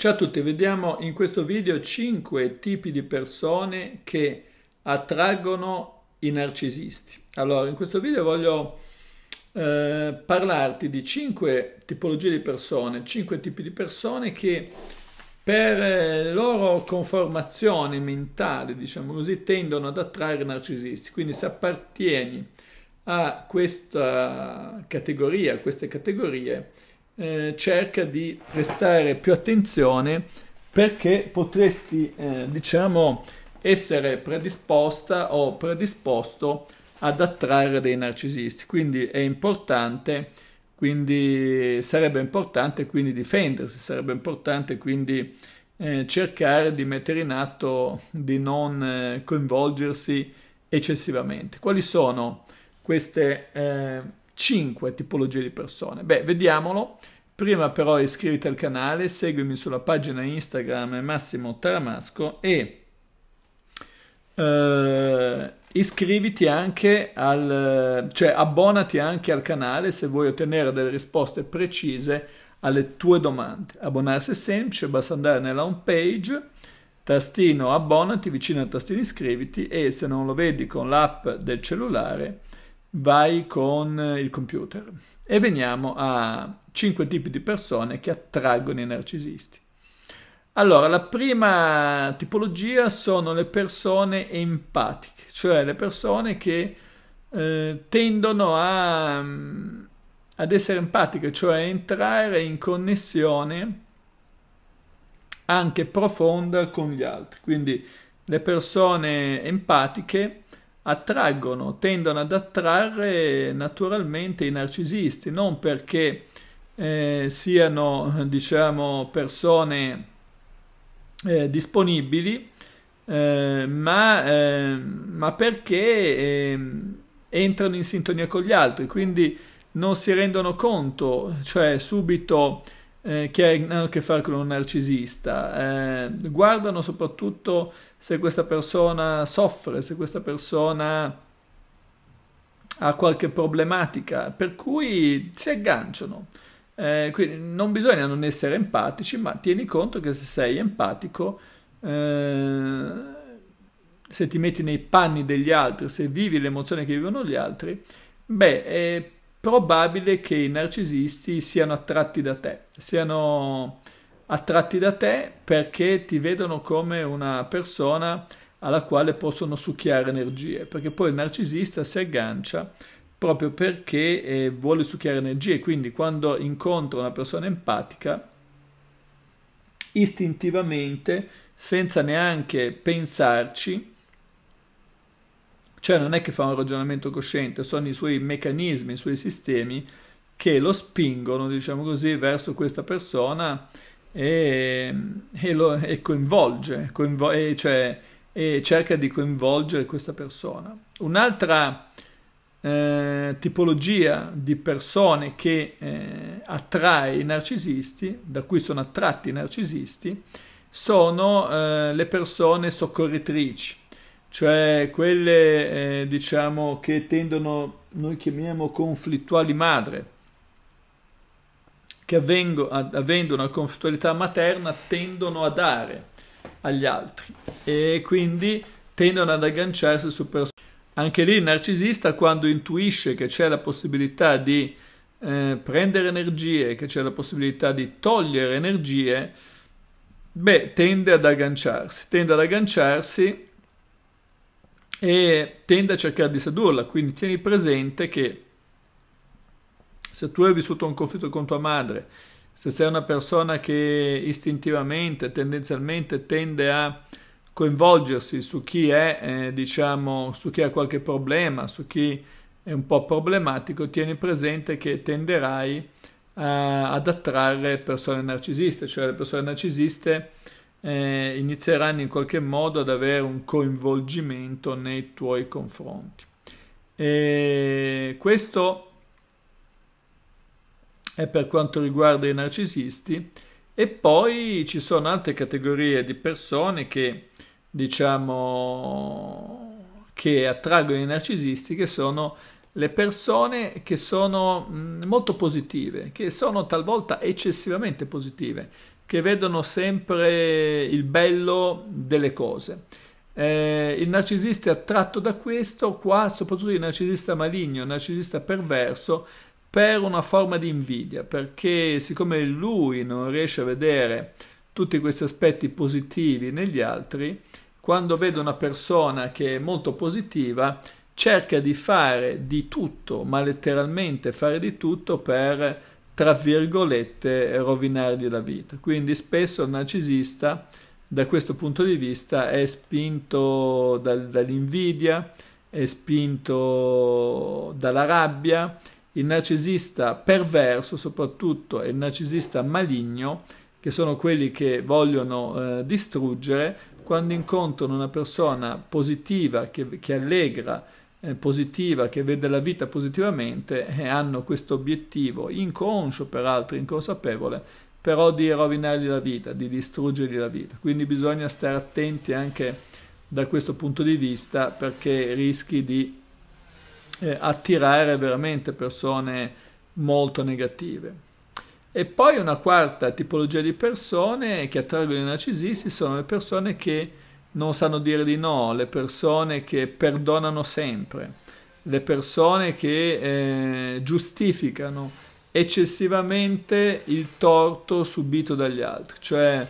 Ciao a tutti, vediamo in questo video 5 tipi di persone che attraggono i narcisisti. Allora, in questo video voglio eh, parlarti di 5 tipologie di persone, 5 tipi di persone che per eh, loro conformazione mentale, diciamo così, tendono ad attrarre i narcisisti. Quindi se appartieni a questa categoria, a queste categorie, eh, cerca di prestare più attenzione perché potresti, eh, diciamo, essere predisposta o predisposto ad attrarre dei narcisisti. Quindi è importante, quindi sarebbe importante quindi difendersi, sarebbe importante quindi eh, cercare di mettere in atto di non eh, coinvolgersi eccessivamente. Quali sono queste eh, 5 tipologie di persone. Beh, vediamolo. Prima però iscriviti al canale, seguimi sulla pagina Instagram Massimo Taramasco e eh, iscriviti anche al, cioè abbonati anche al canale se vuoi ottenere delle risposte precise alle tue domande. Abbonarsi è semplice, basta andare nella home page, tastino abbonati vicino al tastino iscriviti e se non lo vedi con l'app del cellulare vai con il computer e veniamo a cinque tipi di persone che attraggono i narcisisti. Allora, la prima tipologia sono le persone empatiche, cioè le persone che eh, tendono a, mm, ad essere empatiche, cioè a entrare in connessione anche profonda con gli altri. Quindi le persone empatiche attraggono, tendono ad attrarre naturalmente i narcisisti, non perché eh, siano, diciamo, persone eh, disponibili, eh, ma, eh, ma, perché ehm, entrano in sintonia con gli altri, quindi non si rendono conto, cioè subito eh, che hanno a che fare con un narcisista, eh, guardano soprattutto se questa persona soffre, se questa persona ha qualche problematica, per cui si agganciano. Eh, quindi non bisogna non essere empatici, ma tieni conto che se sei empatico, eh, se ti metti nei panni degli altri, se vivi le emozioni che vivono gli altri, beh, eh, probabile che i narcisisti siano attratti da te, siano attratti da te perché ti vedono come una persona alla quale possono succhiare energie, perché poi il narcisista si aggancia proprio perché eh, vuole succhiare energie, quindi quando incontra una persona empatica, istintivamente, senza neanche pensarci, cioè non è che fa un ragionamento cosciente, sono i suoi meccanismi, i suoi sistemi che lo spingono, diciamo così, verso questa persona e, e, lo, e coinvolge, coinvo- e, cioè, e cerca di coinvolgere questa persona. Un'altra eh, tipologia di persone che eh, attrae i narcisisti, da cui sono attratti i narcisisti, sono eh, le persone soccorritrici, cioè quelle eh, diciamo che tendono, noi chiamiamo conflittuali madre, che avvengo, ad, avendo una conflittualità materna tendono a dare agli altri e quindi tendono ad agganciarsi su persone. Anche lì il narcisista quando intuisce che c'è la possibilità di eh, prendere energie, che c'è la possibilità di togliere energie, beh, tende ad agganciarsi, tende ad agganciarsi e tende a cercare di sedurla. Quindi tieni presente che se tu hai vissuto un conflitto con tua madre, se sei una persona che istintivamente, tendenzialmente tende a coinvolgersi su chi è, eh, diciamo, su chi ha qualche problema, su chi è un po' problematico, tieni presente che tenderai eh, ad attrarre persone narcisiste, cioè le persone narcisiste eh, inizieranno in qualche modo ad avere un coinvolgimento nei tuoi confronti. E questo è per quanto riguarda i narcisisti e poi ci sono altre categorie di persone che diciamo che attraggono i narcisisti che sono le persone che sono mm, molto positive, che sono talvolta eccessivamente positive, che vedono sempre il bello delle cose. Eh, il narcisista è attratto da questo, qua soprattutto il narcisista maligno, il narcisista perverso, per una forma di invidia, perché siccome lui non riesce a vedere tutti questi aspetti positivi negli altri, quando vede una persona che è molto positiva, cerca di fare di tutto, ma letteralmente fare di tutto per tra virgolette, rovinargli la vita. Quindi spesso il narcisista da questo punto di vista è spinto dal, dall'invidia, è spinto dalla rabbia. Il narcisista perverso soprattutto e il narcisista maligno, che sono quelli che vogliono eh, distruggere, quando incontrano una persona positiva che, che allegra, eh, positiva, che vede la vita positivamente, e eh, hanno questo obiettivo inconscio, peraltro inconsapevole, però di rovinargli la vita, di distruggergli la vita. Quindi bisogna stare attenti anche da questo punto di vista perché rischi di eh, attirare veramente persone molto negative. E poi una quarta tipologia di persone che attraggono i narcisisti sono le persone che non sanno dire di no, le persone che perdonano sempre, le persone che eh, giustificano eccessivamente il torto subito dagli altri, cioè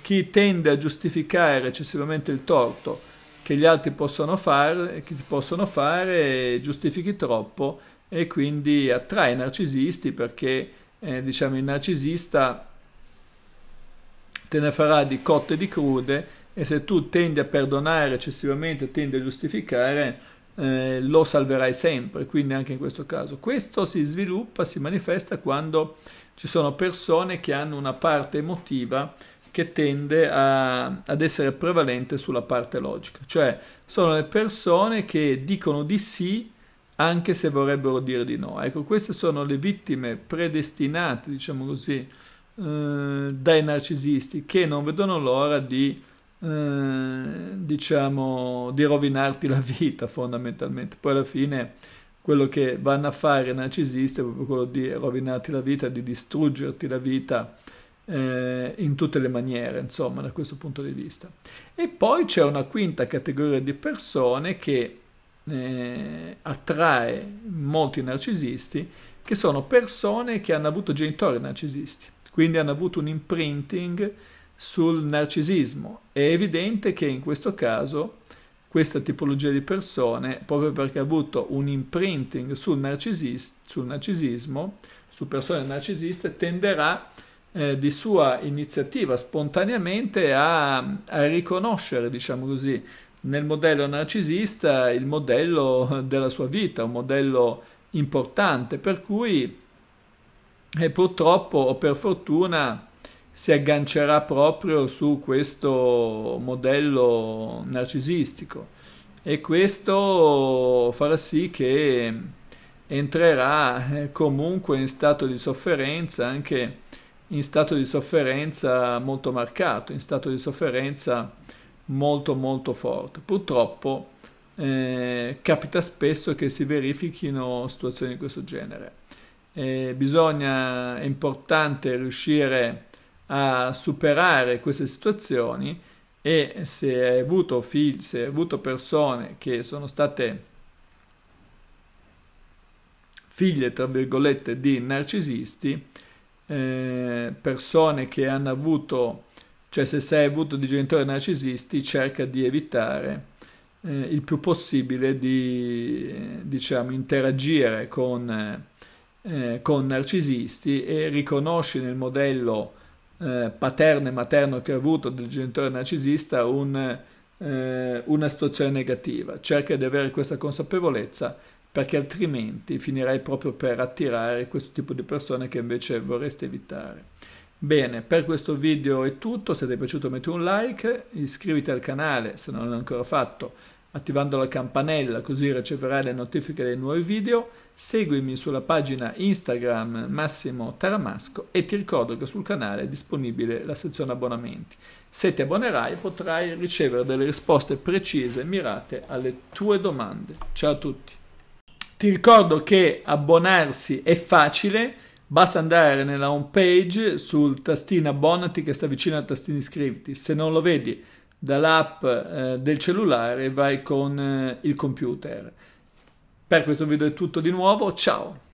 chi tende a giustificare eccessivamente il torto che gli altri possono fare, che possono fare giustifichi troppo e quindi attrae i narcisisti perché eh, diciamo il narcisista te ne farà di cotte e di crude e se tu tendi a perdonare eccessivamente, tendi a giustificare, eh, lo salverai sempre, quindi anche in questo caso. Questo si sviluppa, si manifesta quando ci sono persone che hanno una parte emotiva che tende a, ad essere prevalente sulla parte logica, cioè sono le persone che dicono di sì anche se vorrebbero dire di no. Ecco, queste sono le vittime predestinate, diciamo così, eh, dai narcisisti che non vedono l'ora di eh, diciamo, di rovinarti la vita fondamentalmente. Poi alla fine quello che vanno a fare i narcisisti è proprio quello di rovinarti la vita, di distruggerti la vita eh, in tutte le maniere, insomma, da questo punto di vista. E poi c'è una quinta categoria di persone che eh, attrae molti narcisisti, che sono persone che hanno avuto genitori narcisisti, quindi hanno avuto un imprinting sul narcisismo. È evidente che in questo caso questa tipologia di persone, proprio perché ha avuto un imprinting sul, sul narcisismo, su persone narcisiste, tenderà eh, di sua iniziativa spontaneamente a, a riconoscere, diciamo così, nel modello narcisista il modello della sua vita, un modello importante, per cui eh, purtroppo o per fortuna si aggancerà proprio su questo modello narcisistico e questo farà sì che entrerà eh, comunque in stato di sofferenza, anche in stato di sofferenza molto marcato, in stato di sofferenza molto molto forte. Purtroppo eh, capita spesso che si verifichino situazioni di questo genere. Eh, bisogna, è importante riuscire a a superare queste situazioni e se hai avuto figli, se hai avuto persone che sono state figlie, tra virgolette, di narcisisti, eh, persone che hanno avuto, cioè se sei avuto di genitori narcisisti, cerca di evitare eh, il più possibile di, diciamo, interagire con, eh, con narcisisti e riconosci nel modello eh, paterno e materno che ha avuto del genitore narcisista un, eh, una situazione negativa. Cerca di avere questa consapevolezza perché altrimenti finirai proprio per attirare questo tipo di persone che invece vorresti evitare. Bene, per questo video è tutto, se ti è piaciuto metti un like, iscriviti al canale se non l'hai ancora fatto, attivando la campanella così riceverai le notifiche dei nuovi video, seguimi sulla pagina Instagram Massimo Taramasco e ti ricordo che sul canale è disponibile la sezione abbonamenti. Se ti abbonerai potrai ricevere delle risposte precise e mirate alle tue domande. Ciao a tutti! Ti ricordo che abbonarsi è facile, basta andare nella home page sul tastino abbonati che sta vicino al tastino iscriviti. Se non lo vedi dall'app eh, del cellulare vai con eh, il computer. Per questo video è tutto di nuovo, ciao!